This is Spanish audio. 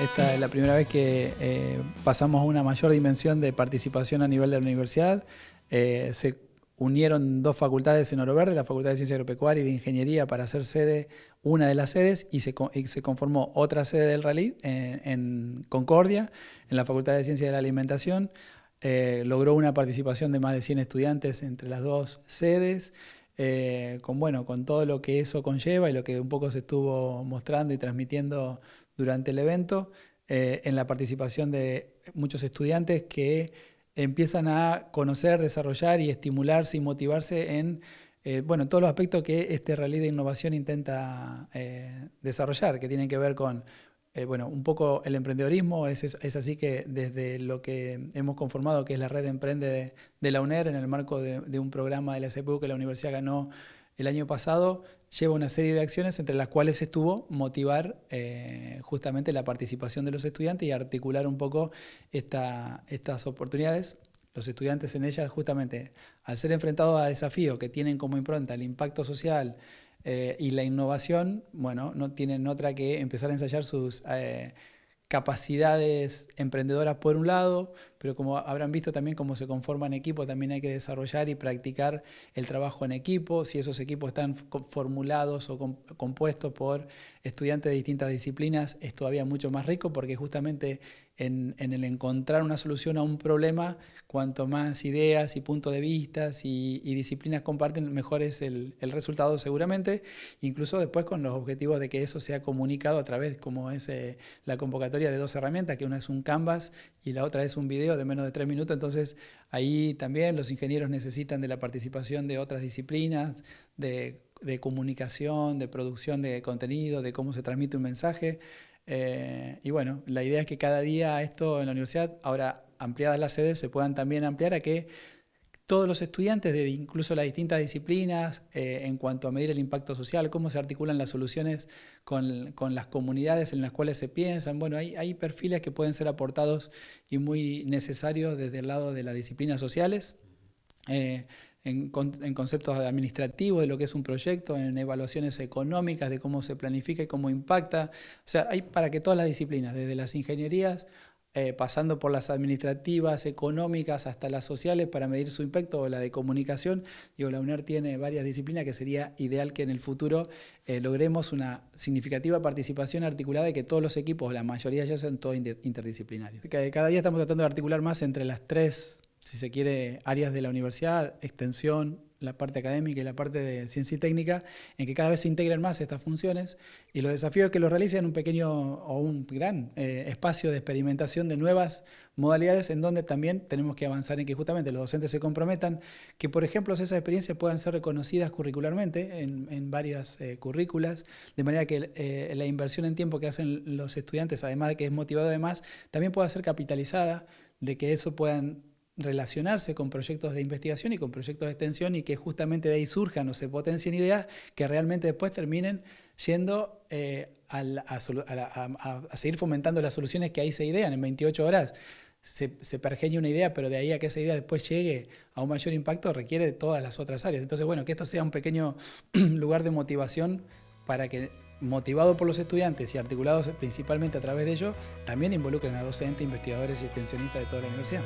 Esta es la primera vez que eh, pasamos a una mayor dimensión de participación a nivel de la universidad. Eh, se unieron dos facultades en Oro Verde, la Facultad de Ciencia Agropecuaria y de Ingeniería, para hacer sede, una de las sedes, y se, conformó otra sede del Rally eh, en, Concordia, en la Facultad de Ciencia de la Alimentación. logró una participación de más de 100 estudiantes entre las dos sedes. Eh, con, bueno, con todo lo que eso conlleva y lo que un poco se estuvo mostrando y transmitiendo durante el evento, eh, en la participación de muchos estudiantes que empiezan a conocer, desarrollar y estimularse y motivarse en eh, bueno, todos los aspectos que este rally de innovación intenta desarrollar, que tienen que ver con eh, bueno, un poco el emprendedorismo, es, así que desde lo que hemos conformado, que es la red emprende de, la UNER, en el marco de, un programa de la CPU que la universidad ganó el año pasado, lleva una serie de acciones entre las cuales estuvo motivar eh, justamente la participación de los estudiantes y articular un poco estas oportunidades. Los estudiantes en ellas, justamente, al ser enfrentados a desafíos que tienen como impronta el impacto social, eh, y la innovación, bueno, no tienen otra que empezar a ensayar sus eh, capacidades emprendedoras por un lado, pero como habrán visto también cómo se conforman equipos, también hay que desarrollar y practicar el trabajo en equipo, si esos equipos están formulados o compuestos por estudiantes de distintas disciplinas, es todavía mucho más rico porque justamente en, el encontrar una solución a un problema, cuanto más ideas y puntos de vista y, disciplinas comparten, mejor es el, resultado seguramente, incluso después con los objetivos de que eso sea comunicado a través, como es eh, la convocatoria de dos herramientas, que una es un canvas y la otra es un video de menos de tres minutos, entonces ahí también los ingenieros necesitan de la participación de otras disciplinas, de, comunicación, de producción de contenido, de cómo se transmite un mensaje. Eh, y bueno, la idea es que cada día esto en la universidad, ahora ampliadas las sedes, se puedan también ampliar a que todos los estudiantes de incluso las distintas disciplinas eh, en cuanto a medir el impacto social, cómo se articulan las soluciones con, las comunidades en las cuales se piensan. Bueno, hay, perfiles que pueden ser aportados y muy necesarios desde el lado de las disciplinas sociales. Eh, en, en, conceptos administrativos de lo que es un proyecto, en evaluaciones económicas de cómo se planifica y cómo impacta. O sea, hay para que todas las disciplinas, desde las ingenierías eh, pasando por las administrativas, económicas, hasta las sociales para medir su impacto o la de comunicación. Digo, la UNER tiene varias disciplinas que sería ideal que en el futuro eh, logremos una significativa participación articulada y que todos los equipos, la mayoría ya son todos interdisciplinarios. Cada día estamos tratando de articular más entre las tres, si se quiere, áreas de la universidad, extensión, la parte académica y la parte de ciencia y técnica, en que cada vez se integran más estas funciones y los desafíos que los realicen un pequeño o un gran eh, espacio de experimentación de nuevas modalidades en donde también tenemos que avanzar en que justamente los docentes se comprometan, que por ejemplo esas experiencias puedan ser reconocidas curricularmente en, en varias eh, currículas, de manera que eh, la inversión en tiempo que hacen los estudiantes, además de que es motivado además, también pueda ser capitalizada, de que eso puedan relacionarse con proyectos de investigación y con proyectos de extensión y que justamente de ahí surjan o se potencien ideas que realmente después terminen yendo eh, a, seguir fomentando las soluciones que ahí se idean en 28 horas. Se, se pergeña una idea, pero de ahí a que esa idea después llegue a un mayor impacto requiere de todas las otras áreas. Entonces, bueno, que esto sea un pequeño lugar de motivación para que motivado por los estudiantes y articulados principalmente a través de ellos, también involucran a docentes, investigadores y extensionistas de toda la universidad.